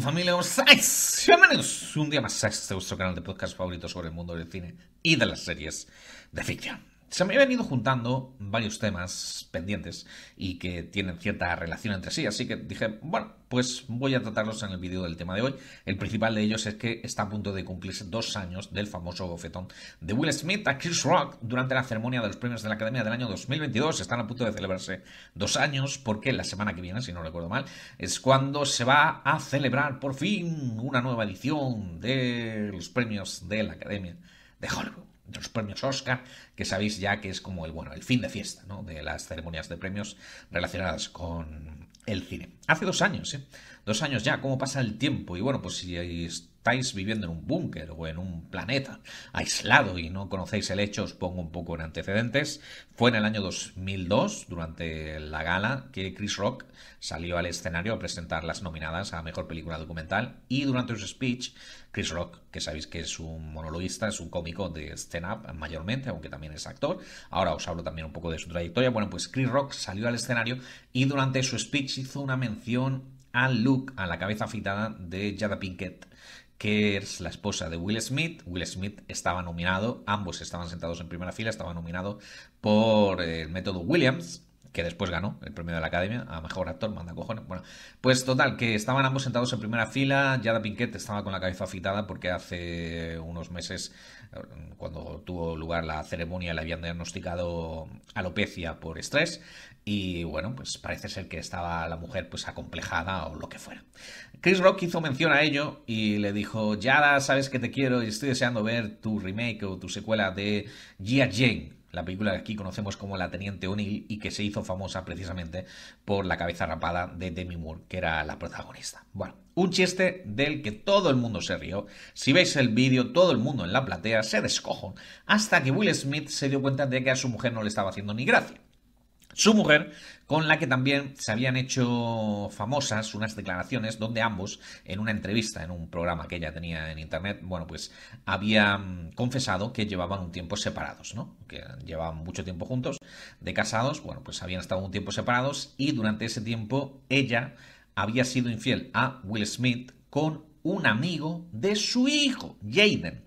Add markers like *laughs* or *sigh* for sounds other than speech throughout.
familia? ¿Cómo Bienvenidos un día más a este vuestro canal de podcast favorito sobre el mundo del cine y de las series de ficción. Se me han venido juntando varios temas pendientes y que tienen cierta relación entre sí, así que dije, bueno, pues voy a tratarlos en el vídeo del tema de hoy. El principal de ellos es que está a punto de cumplirse dos años del famoso bofetón de Will Smith a Chris Rock durante la ceremonia de los premios de la Academia del año 2022. Están a punto de celebrarse dos años porque la semana que viene, si no recuerdo mal, es cuando se va a celebrar por fin una nueva edición de los premios de la Academia de Hollywood de los premios Oscar, que sabéis ya que es como el, bueno, el fin de fiesta ¿no? de las ceremonias de premios relacionadas con el cine. Hace dos años, ¿eh? Dos años ya, ¿cómo pasa el tiempo? Y bueno, pues si estáis viviendo en un búnker o en un planeta aislado y no conocéis el hecho, os pongo un poco en antecedentes. Fue en el año 2002, durante la gala, que Chris Rock salió al escenario a presentar las nominadas a Mejor Película Documental y durante su speech, Chris Rock, que sabéis que es un monologuista, es un cómico de stand-up mayormente, aunque también es actor. Ahora os hablo también un poco de su trayectoria. Bueno, pues Chris Rock salió al escenario y durante su speech hizo una mención a Luke a la cabeza afitada de Jada Pinkett, que es la esposa de Will Smith. Will Smith estaba nominado, ambos estaban sentados en primera fila, estaba nominado por eh, el método Williams que después ganó el premio de la Academia a Mejor Actor, manda cojones. Bueno, pues total, que estaban ambos sentados en primera fila, Yada Pinkett estaba con la cabeza afitada porque hace unos meses, cuando tuvo lugar la ceremonia, le habían diagnosticado alopecia por estrés y bueno, pues parece ser que estaba la mujer pues acomplejada o lo que fuera. Chris Rock hizo mención a ello y le dijo, Yada, sabes que te quiero y estoy deseando ver tu remake o tu secuela de Gia Jane la película que aquí conocemos como La Teniente O'Neill y que se hizo famosa precisamente por la cabeza rapada de Demi Moore, que era la protagonista. Bueno, un chiste del que todo el mundo se rió. Si veis el vídeo, todo el mundo en la platea se descojó hasta que Will Smith se dio cuenta de que a su mujer no le estaba haciendo ni gracia. Su mujer, con la que también se habían hecho famosas unas declaraciones donde ambos, en una entrevista en un programa que ella tenía en internet, bueno, pues habían confesado que llevaban un tiempo separados, ¿no? Que llevaban mucho tiempo juntos, de casados, bueno, pues habían estado un tiempo separados y durante ese tiempo ella había sido infiel a Will Smith con un amigo de su hijo, Jaden.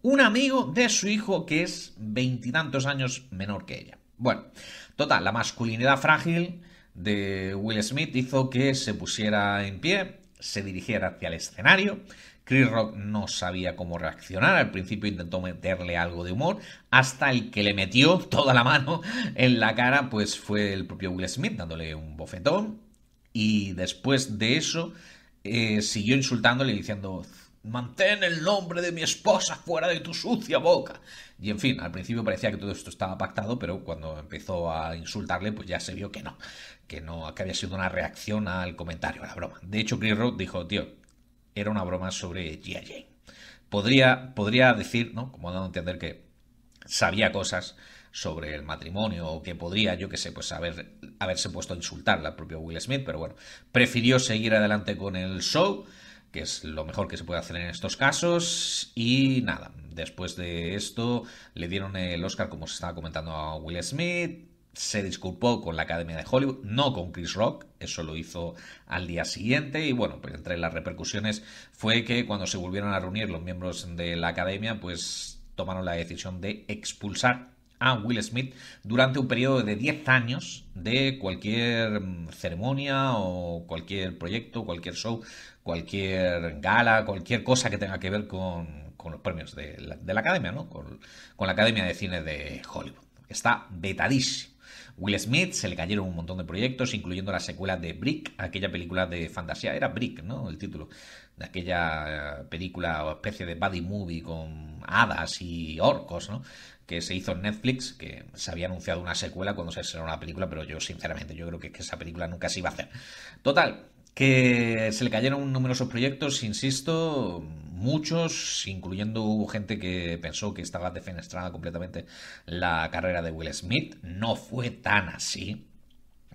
Un amigo de su hijo que es veintitantos años menor que ella. Bueno, Total, la masculinidad frágil de Will Smith hizo que se pusiera en pie, se dirigiera hacia el escenario. Chris Rock no sabía cómo reaccionar, al principio intentó meterle algo de humor, hasta el que le metió toda la mano en la cara, pues fue el propio Will Smith dándole un bofetón. Y después de eso, eh, siguió insultándole y diciendo Mantén el nombre de mi esposa fuera de tu sucia boca. Y en fin, al principio parecía que todo esto estaba pactado, pero cuando empezó a insultarle, pues ya se vio que no, que no, que había sido una reacción al comentario, a la broma. De hecho, Chris dijo, tío, era una broma sobre Gia Jane. Podría, podría decir, ¿no? Como dando a entender que sabía cosas sobre el matrimonio o que podría, yo que sé, pues haberse puesto a insultar al propio Will Smith, pero bueno, prefirió seguir adelante con el show que es lo mejor que se puede hacer en estos casos. Y nada, después de esto le dieron el Oscar, como se estaba comentando, a Will Smith. Se disculpó con la Academia de Hollywood, no con Chris Rock, eso lo hizo al día siguiente y bueno, pues entre las repercusiones fue que cuando se volvieron a reunir los miembros de la Academia, pues tomaron la decisión de expulsar a Will Smith durante un periodo de 10 años de cualquier mm, ceremonia o cualquier proyecto, cualquier show, cualquier gala, cualquier cosa que tenga que ver con, los premios de la, Academia, Con, con la Academia de Cine de Hollywood. Está vetadísimo. Will Smith se le cayeron un montón de proyectos, incluyendo la secuela de Brick, aquella película de fantasía, era Brick, ¿no? El título de aquella eh, película o especie de buddy movie con hadas y orcos, ¿no? que se hizo en Netflix, que se había anunciado una secuela cuando se estrenó la película, pero yo sinceramente yo creo que, que esa película nunca se iba a hacer. Total, que se le cayeron numerosos proyectos, insisto, muchos, incluyendo gente que pensó que estaba defenestrada completamente la carrera de Will Smith. No fue tan así,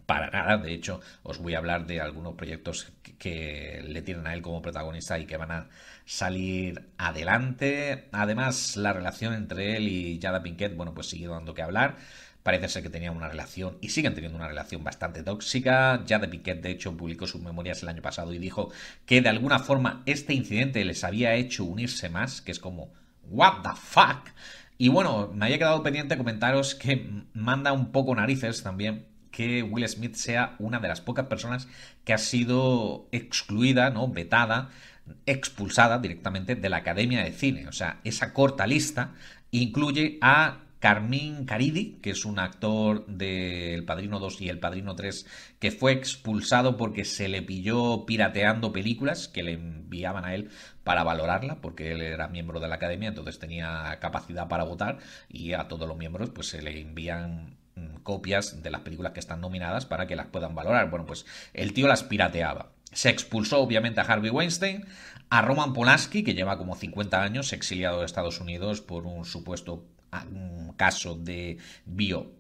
para nada. De hecho, os voy a hablar de algunos proyectos que le tienen a él como protagonista y que van a salir adelante. Además, la relación entre él y Jada Pinkett, bueno, pues sigue dando que hablar parece ser que tenían una relación y siguen teniendo una relación bastante tóxica. Jade Piquet, de hecho, publicó sus memorias el año pasado y dijo que de alguna forma este incidente les había hecho unirse más, que es como, ¿What the fuck? Y bueno, me había quedado pendiente comentaros que manda un poco narices también que Will Smith sea una de las pocas personas que ha sido excluida, ¿no? Vetada, expulsada directamente de la Academia de Cine. O sea, esa corta lista incluye a Carmín Caridi, que es un actor de El Padrino 2 y El Padrino 3, que fue expulsado porque se le pilló pirateando películas que le enviaban a él para valorarla, porque él era miembro de la academia, entonces tenía capacidad para votar y a todos los miembros pues se le envían mm, copias de las películas que están nominadas para que las puedan valorar. Bueno, pues el tío las pirateaba. Se expulsó obviamente a Harvey Weinstein, a Roman Polanski, que lleva como 50 años exiliado de Estados Unidos por un supuesto caso de violación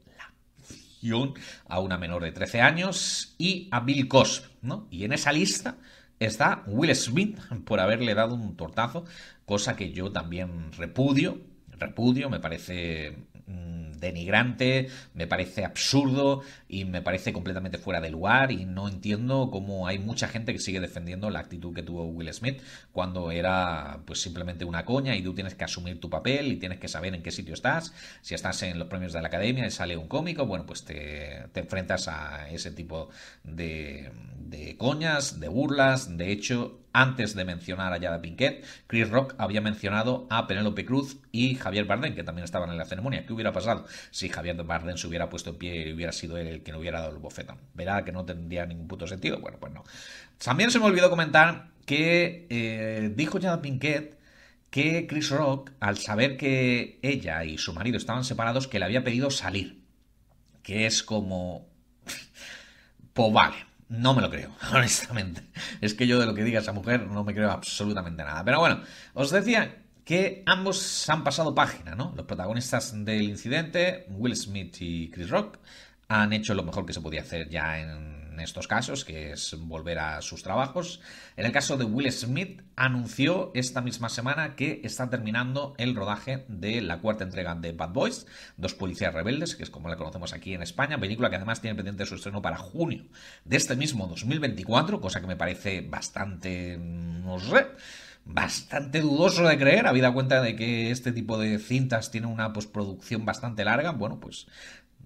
a una menor de 13 años y a Bill Cosby, ¿no? Y en esa lista está Will Smith *laughs* por haberle dado un tortazo, cosa que yo también repudio, repudio, me parece mm, denigrante, me parece absurdo y me parece completamente fuera de lugar y no entiendo cómo hay mucha gente que sigue defendiendo la actitud que tuvo Will Smith cuando era pues simplemente una coña y tú tienes que asumir tu papel y tienes que saber en qué sitio estás, si estás en los premios de la academia y sale un cómico, bueno, pues te, enfrentas a ese tipo de, de coñas, de burlas, de hecho antes de mencionar a Yada Pinquet, Chris Rock había mencionado a Penélope Cruz y Javier Bardem, que también estaban en la ceremonia. ¿Qué hubiera pasado si Javier Bardem se hubiera puesto pie y hubiera sido él el que le hubiera dado el bofetón? Verá que no tendría ningún puto sentido. Bueno, pues no. También se me olvidó comentar que eh, dijo Yada Pinquet que Chris Rock, al saber que ella y su marido estaban separados, que le había pedido salir. Que es como... *laughs* pues vale. No me lo creo, *laughs* honestamente. Es que yo de lo que diga esa mujer no me creo absolutamente nada. Pero bueno, os decía que ambos han pasado página, ¿no? Los protagonistas del incidente, Will Smith y Chris Rock, han hecho lo mejor que se podía hacer ya en estos casos, que es volver a sus trabajos. En el caso de Will Smith, anunció esta misma semana que está terminando el rodaje de la cuarta entrega de Bad Boys, Dos Policías Rebeldes, que es como la conocemos aquí en España, película que además tiene pendiente su estreno para junio de este mismo 2024, cosa que me parece bastante, mm, no sé, bastante dudoso de creer, habida cuenta de que este tipo de cintas tiene una postproducción bastante larga, bueno, pues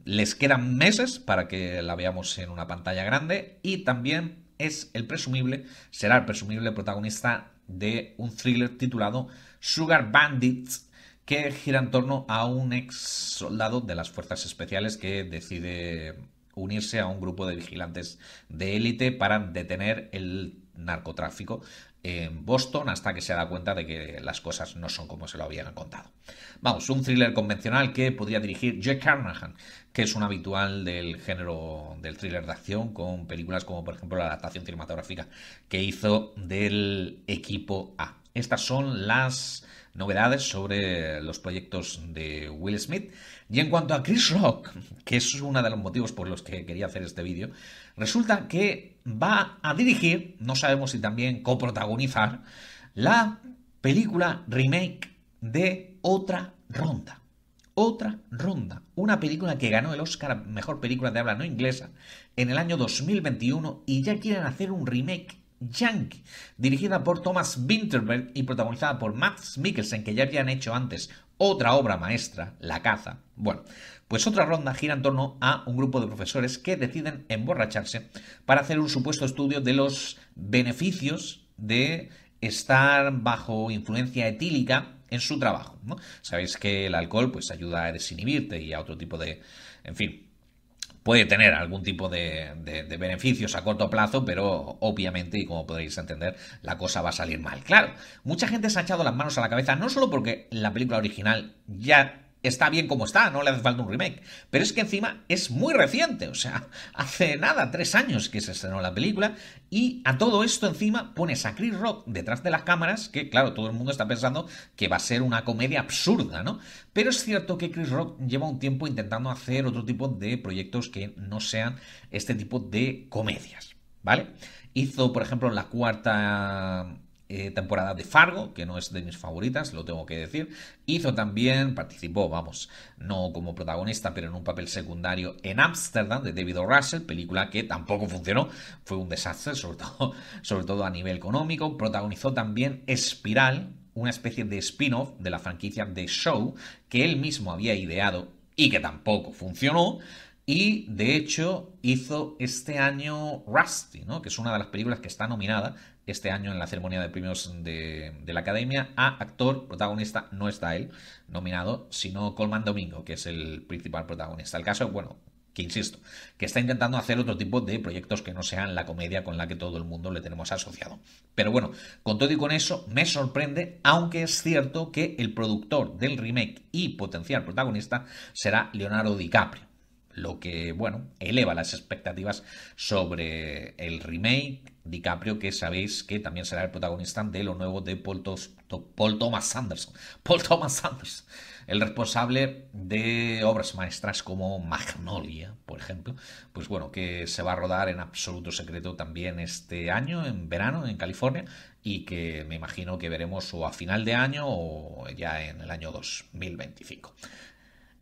les quedan meses para que la veamos en una pantalla grande y también es el presumible, será el presumible protagonista de un thriller titulado Sugar Bandits que gira en torno a un ex soldado de las fuerzas especiales que decide unirse a un grupo de vigilantes de élite para detener el narcotráfico en Boston hasta que se da cuenta de que las cosas no son como se lo habían contado. Vamos, un thriller convencional que podría dirigir Jack Carnahan, que es un habitual del género del thriller de acción con películas como por ejemplo la adaptación cinematográfica que hizo del equipo A. Estas son las novedades sobre los proyectos de Will Smith. Y en cuanto a Chris Rock, que es uno de los motivos por los que quería hacer este vídeo, resulta que va a dirigir, no sabemos si también coprotagonizar, la película remake de Otra Ronda. Otra Ronda, una película que ganó el Oscar Mejor Película de Habla No Inglesa en el año 2021 y ya quieren hacer un remake Yankee, dirigida por Thomas Winterberg y protagonizada por Max Mikkelsen, que ya habían hecho antes otra obra maestra, La caza. Bueno, pues otra ronda gira en torno a un grupo de profesores que deciden emborracharse para hacer un supuesto estudio de los beneficios de estar bajo influencia etílica en su trabajo. Sabéis que el alcohol pues ayuda a desinhibirte y a otro tipo de, en fin, puede tener algún tipo de, beneficios a corto plazo, pero obviamente, y como podéis entender, la cosa va a salir mal. Claro, mucha gente se ha echado las manos a la cabeza, no solo porque la película original ya está bien como está, no le hace falta un remake. Pero es que encima es muy reciente, o sea, *laughs* hace nada, tres años que se estrenó la película, y a todo esto encima pones a Chris Rock detrás de las cámaras, que claro, todo el mundo está pensando que va a ser una comedia absurda, ¿no? Pero es cierto que Chris Rock lleva un tiempo intentando hacer otro tipo de proyectos que no sean este tipo de comedias, ¿vale? Hizo, por ejemplo, la cuarta eh, temporada de Fargo, que no es de mis favoritas, lo tengo que decir. Hizo también, participó, vamos, no como protagonista, pero en un papel secundario en Ámsterdam de David O'Russell, Russell, película que tampoco funcionó, fue un desastre, sobre todo, *laughs* sobre todo a nivel económico. Protagonizó también Espiral, una especie de spin-off de la franquicia The Show, que él mismo había ideado y que tampoco funcionó. Y de hecho hizo este año Rusty, que es una de las películas que está nominada este año en la ceremonia de premios de, la Academia a actor protagonista, no está él nominado, sino Colman Domingo, que es el principal protagonista. El caso, bueno, que insisto, que está intentando hacer otro tipo de proyectos que no sean la comedia con la que todo el mundo le tenemos asociado. Pero bueno, con todo y con eso, me sorprende, aunque es cierto que el productor del remake y potencial protagonista será Leonardo DiCaprio lo que, bueno, eleva las expectativas sobre el remake. DiCaprio, que sabéis que también será el protagonista de lo nuevo de Paul, Thomas Anderson. *laughs* Paul Thomas Anderson, el responsable de obras maestras como Magnolia, por ejemplo. Pues bueno, que se va a rodar en absoluto secreto también este año, en verano, en California, y que me imagino que veremos o a final de año o ya en el año 2025.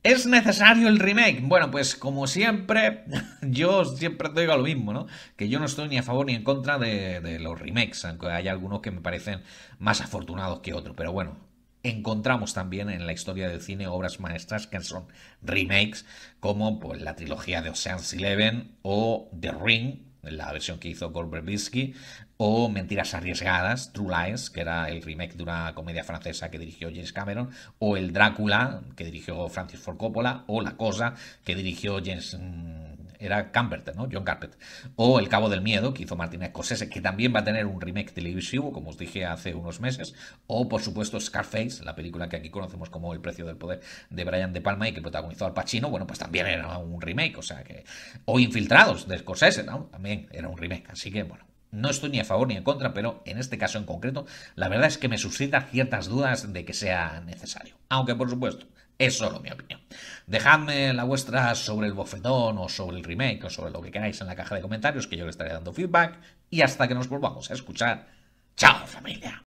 ¿Es necesario el remake? Bueno, pues como siempre, *laughs* yo siempre te digo lo mismo, ¿no? Que yo no estoy ni a favor ni en contra de, los remakes, aunque hay algunos que me parecen más afortunados que otros, pero bueno, encontramos también en la historia del cine obras maestras que son remakes, como pues, la trilogía de Ocean's Eleven o The Ring, la versión que hizo Gore Verbinski, o Mentiras Arriesgadas, True Lies, que era el remake de una comedia francesa que dirigió James Cameron, o El Drácula, que dirigió Francis Ford Coppola, o La Cosa, que dirigió James... Mm, era Camberton, ¿no? John Carpet. O El Cabo del Miedo, que hizo Martin Scorsese, que también va a tener un remake televisivo, como os dije hace unos meses. O, por supuesto, Scarface, la película que aquí conocemos como El Precio del Poder de Brian De Palma y que protagonizó Al Pacino, bueno, pues también era un remake, o sea que... O Infiltrados, de Scorsese, ¿no? También era un remake. Así que, bueno, no estoy ni a favor ni en contra, pero en este caso en concreto, la verdad es que me suscita ciertas dudas de que sea necesario. Aunque, por supuesto, es solo mi opinión. Dejadme la vuestra sobre el bofetón o sobre el remake o sobre lo que queráis en la caja de comentarios, que yo le estaré dando feedback. Y hasta que nos volvamos a escuchar, ¡chao familia!